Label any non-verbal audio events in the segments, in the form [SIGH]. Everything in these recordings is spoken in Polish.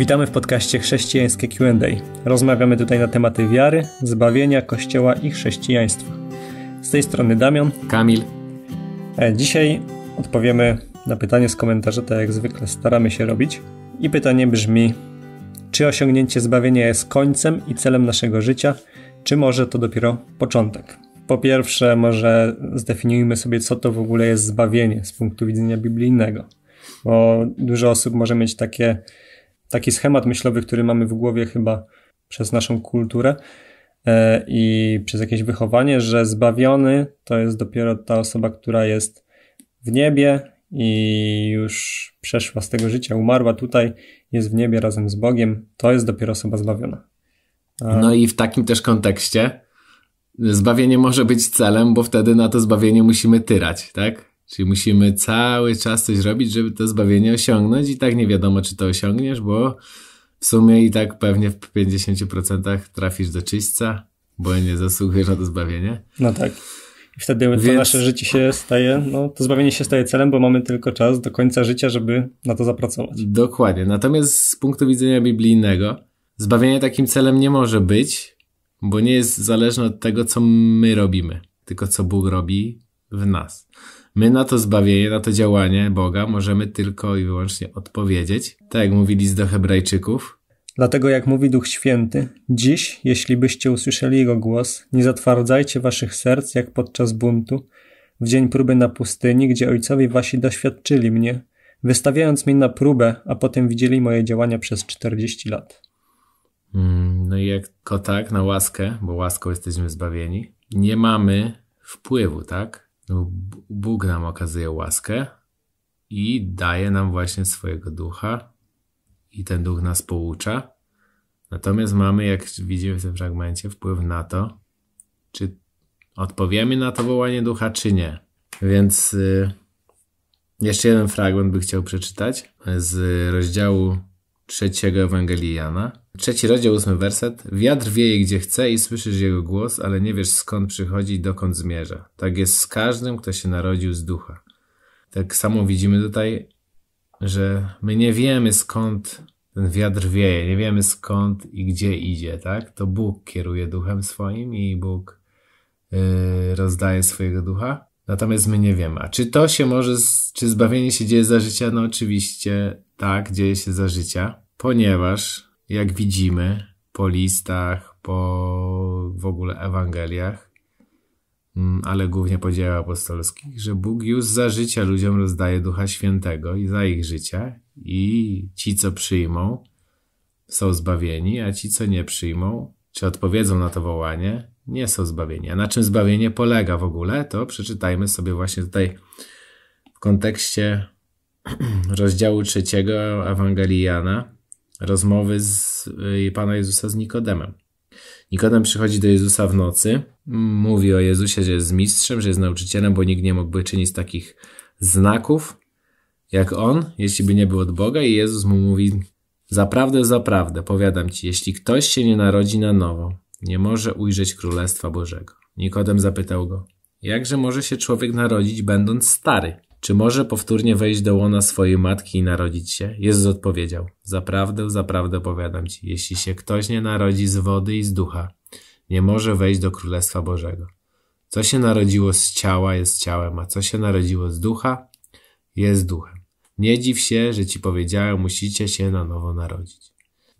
Witamy w podcaście Chrześcijańskie QA. Rozmawiamy tutaj na tematy wiary, zbawienia, kościoła i chrześcijaństwa. Z tej strony Damian. Kamil. E, dzisiaj odpowiemy na pytanie z komentarza, tak jak zwykle staramy się robić. I pytanie brzmi: Czy osiągnięcie zbawienia jest końcem i celem naszego życia, czy może to dopiero początek? Po pierwsze, może zdefiniujmy sobie, co to w ogóle jest zbawienie z punktu widzenia biblijnego, bo dużo osób może mieć takie taki schemat myślowy, który mamy w głowie chyba przez naszą kulturę e, i przez jakieś wychowanie, że zbawiony to jest dopiero ta osoba, która jest w niebie i już przeszła z tego życia, umarła tutaj, jest w niebie razem z Bogiem, to jest dopiero osoba zbawiona. No i w takim też kontekście zbawienie może być celem, bo wtedy na to zbawienie musimy tyrać, tak? Czyli musimy cały czas coś robić, żeby to zbawienie osiągnąć i tak nie wiadomo, czy to osiągniesz, bo w sumie i tak pewnie w 50% trafisz do czyśćca, bo nie zasługujesz na to zbawienie. No tak. I wtedy Więc... to nasze życie się staje, no to zbawienie się staje celem, bo mamy tylko czas do końca życia, żeby na to zapracować. Dokładnie. Natomiast z punktu widzenia biblijnego, zbawienie takim celem nie może być, bo nie jest zależne od tego, co my robimy, tylko co Bóg robi w nas. My na to zbawienie, na to działanie Boga możemy tylko i wyłącznie odpowiedzieć, tak jak mówili z do Hebrajczyków. Dlatego, jak mówi Duch Święty, dziś, jeśli byście usłyszeli Jego głos, nie zatwardzajcie waszych serc jak podczas buntu, w dzień próby na pustyni, gdzie ojcowie wasi doświadczyli mnie, wystawiając mnie na próbę, a potem widzieli moje działania przez 40 lat. Mm, no i jako tak, na łaskę, bo łaską jesteśmy zbawieni, nie mamy wpływu, tak? No, Bóg nam okazuje łaskę i daje nam właśnie swojego ducha, i ten duch nas poucza. Natomiast mamy, jak widzimy w tym fragmencie, wpływ na to, czy odpowiemy na to wołanie ducha, czy nie. Więc y, jeszcze jeden fragment bym chciał przeczytać z rozdziału trzeciego Ewangelii Jana. Trzeci rozdział, ósmy werset. Wiatr wieje gdzie chce i słyszysz jego głos, ale nie wiesz skąd przychodzi i dokąd zmierza. Tak jest z każdym, kto się narodził z ducha. Tak samo widzimy tutaj, że my nie wiemy skąd ten wiatr wieje, nie wiemy skąd i gdzie idzie, tak? To Bóg kieruje duchem swoim i Bóg yy, rozdaje swojego ducha. Natomiast my nie wiemy. A czy to się może, czy zbawienie się dzieje za życia? No oczywiście tak, dzieje się za życia, ponieważ jak widzimy po listach, po w ogóle Ewangeliach, mm, ale głównie po dziełach apostolskich, że Bóg już za życia ludziom rozdaje Ducha Świętego i za ich życia i ci, co przyjmą, są zbawieni, a ci, co nie przyjmą, czy odpowiedzą na to wołanie, nie są zbawieni. A na czym zbawienie polega w ogóle, to przeczytajmy sobie właśnie tutaj w kontekście [CLEARS THROAT] rozdziału trzeciego Ewangelii Jana, rozmowy z y, Pana Jezusa z Nikodemem. Nikodem przychodzi do Jezusa w nocy, mówi o Jezusie, że jest mistrzem, że jest nauczycielem, bo nikt nie mógłby czynić takich znaków jak on, jeśli by nie był od Boga. I Jezus mu mówi: Zaprawdę, zaprawdę, powiadam ci, jeśli ktoś się nie narodzi na nowo, nie może ujrzeć Królestwa Bożego. Nikodem zapytał go, jakże może się człowiek narodzić, będąc stary? Czy może powtórnie wejść do łona swojej matki i narodzić się? Jezus odpowiedział, zaprawdę, zaprawdę powiadam ci, jeśli się ktoś nie narodzi z wody i z ducha, nie może wejść do Królestwa Bożego. Co się narodziło z ciała jest ciałem, a co się narodziło z ducha jest duchem. Nie dziw się, że ci powiedziałem, musicie się na nowo narodzić.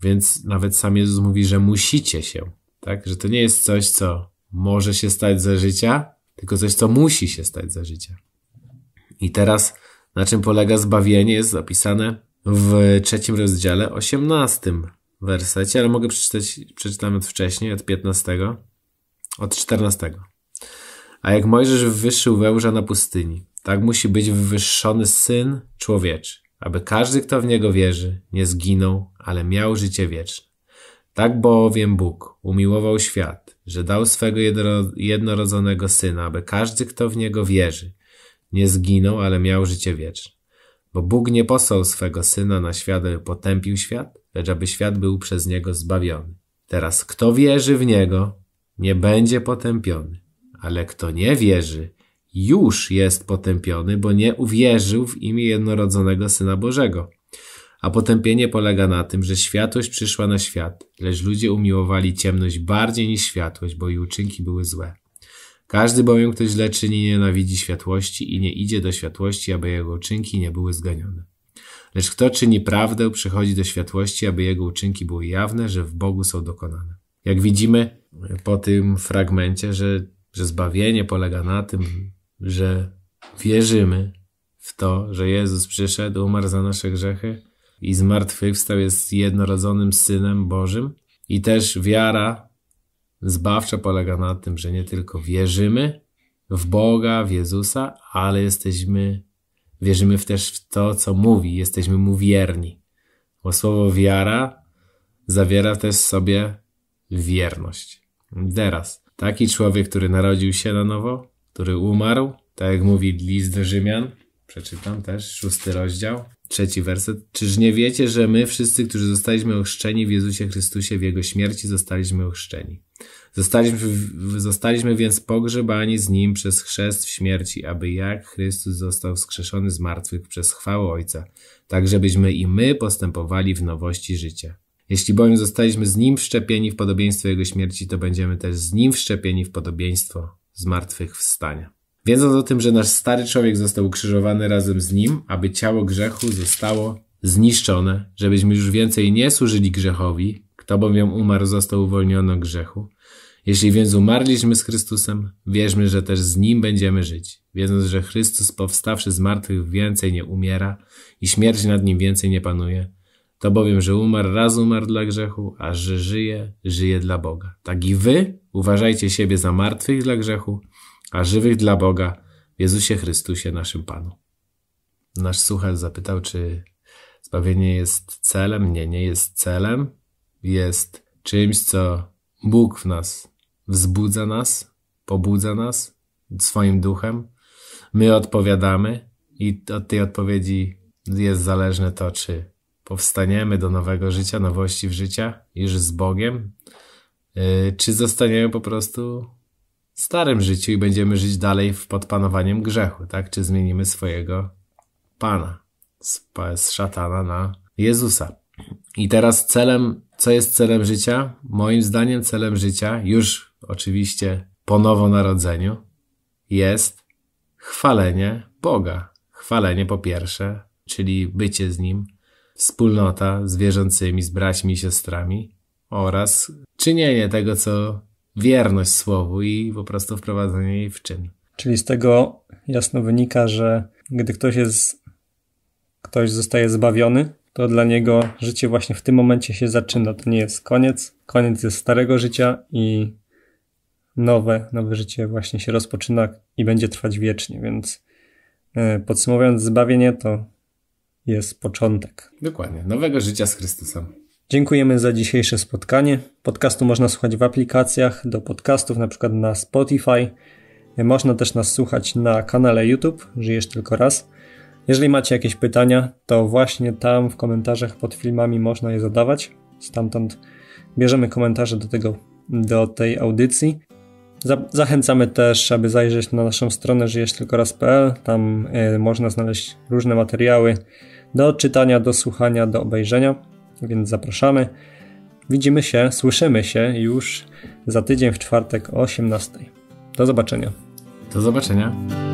Więc nawet sam Jezus mówi, że musicie się tak? Że to nie jest coś, co może się stać za życia, tylko coś, co musi się stać za życia. I teraz na czym polega zbawienie jest zapisane w trzecim rozdziale, osiemnastym wersecie, ale mogę przeczytać, przeczytam od wcześniej, od piętnastego, od czternastego. A jak Mojżesz wywyższył wełża na pustyni, tak musi być wywyższony Syn Człowieczy, aby każdy, kto w Niego wierzy, nie zginął, ale miał życie wieczne. Tak bowiem Bóg umiłował świat, że dał swego jednorodzonego Syna, aby każdy, kto w Niego wierzy, nie zginął, ale miał życie wieczne. Bo Bóg nie posłał swego Syna na świat, aby potępił świat, lecz aby świat był przez Niego zbawiony. Teraz kto wierzy w Niego, nie będzie potępiony, ale kto nie wierzy, już jest potępiony, bo nie uwierzył w imię jednorodzonego Syna Bożego. A potępienie polega na tym, że światłość przyszła na świat, lecz ludzie umiłowali ciemność bardziej niż światłość, bo jej uczynki były złe. Każdy bowiem, kto źle czyni, nienawidzi światłości i nie idzie do światłości, aby jego uczynki nie były zganione. Lecz kto czyni prawdę, przychodzi do światłości, aby jego uczynki były jawne, że w Bogu są dokonane. Jak widzimy po tym fragmencie, że, że zbawienie polega na tym, że wierzymy w to, że Jezus przyszedł, umarł za nasze grzechy, i zmartwychwstał jest jednorodzonym Synem Bożym. I też wiara zbawcza polega na tym, że nie tylko wierzymy w Boga, w Jezusa, ale jesteśmy, wierzymy też w to, co mówi, jesteśmy Mu wierni. Bo słowo wiara zawiera też w sobie wierność. teraz, taki człowiek, który narodził się na nowo, który umarł, tak jak mówi list do Rzymian, Przeczytam też, szósty rozdział, trzeci werset. Czyż nie wiecie, że my wszyscy, którzy zostaliśmy ochrzczeni w Jezusie Chrystusie, w Jego śmierci, zostaliśmy ochrzczeni? Zostaliśmy, zostaliśmy więc pogrzebani z Nim przez chrzest w śmierci, aby jak Chrystus został wskrzeszony z martwych przez chwałę Ojca, tak żebyśmy i my postępowali w nowości życia. Jeśli bowiem zostaliśmy z Nim wszczepieni w podobieństwo Jego śmierci, to będziemy też z Nim wszczepieni w podobieństwo zmartwychwstania. Wiedząc o tym, że nasz stary człowiek został ukrzyżowany razem z nim, aby ciało grzechu zostało zniszczone, żebyśmy już więcej nie służyli grzechowi, kto bowiem umarł, został uwolniony od grzechu. Jeśli więc umarliśmy z Chrystusem, wierzmy, że też z Nim będziemy żyć, wiedząc, że Chrystus powstawszy z martwych więcej nie umiera i śmierć nad Nim więcej nie panuje. To bowiem, że umarł raz umarł dla grzechu, a że żyje, żyje dla Boga. Tak i wy uważajcie siebie za martwych dla grzechu, a żywych dla Boga w Jezusie Chrystusie, naszym Panu. Nasz słuchacz zapytał, czy zbawienie jest celem? Nie, nie jest celem. Jest czymś, co Bóg w nas wzbudza nas, pobudza nas swoim duchem. My odpowiadamy i od tej odpowiedzi jest zależne to, czy powstaniemy do nowego życia, nowości w życia, już z Bogiem, y, czy zostaniemy po prostu starym życiu i będziemy żyć dalej pod panowaniem grzechu, tak? Czy zmienimy swojego Pana, z, z szatana na Jezusa. I teraz celem, co jest celem życia? Moim zdaniem celem życia, już oczywiście po nowonarodzeniu, jest chwalenie Boga. Chwalenie po pierwsze, czyli bycie z Nim, wspólnota z wierzącymi, z braćmi i siostrami oraz czynienie tego, co wierność słowu i po prostu wprowadzenie jej w czyn. Czyli z tego jasno wynika, że gdy ktoś jest, ktoś zostaje zbawiony, to dla niego życie właśnie w tym momencie się zaczyna. To nie jest koniec. Koniec jest starego życia i nowe, nowe życie właśnie się rozpoczyna i będzie trwać wiecznie. Więc e, podsumowując, zbawienie to jest początek. Dokładnie, nowego życia z Chrystusem. Dziękujemy za dzisiejsze spotkanie. Podcastu można słuchać w aplikacjach do podcastów, na przykład na Spotify. Można też nas słuchać na kanale YouTube, Żyjesz Tylko Raz. Jeżeli macie jakieś pytania, to właśnie tam w komentarzach pod filmami można je zadawać. Stamtąd bierzemy komentarze do, tego, do tej audycji. Zachęcamy też, aby zajrzeć na naszą stronę żyjesz tylko raz.pl. Tam e, można znaleźć różne materiały do czytania, do słuchania, do obejrzenia więc zapraszamy. Widzimy się, słyszymy się już za tydzień w czwartek o 18. Do zobaczenia. Do zobaczenia.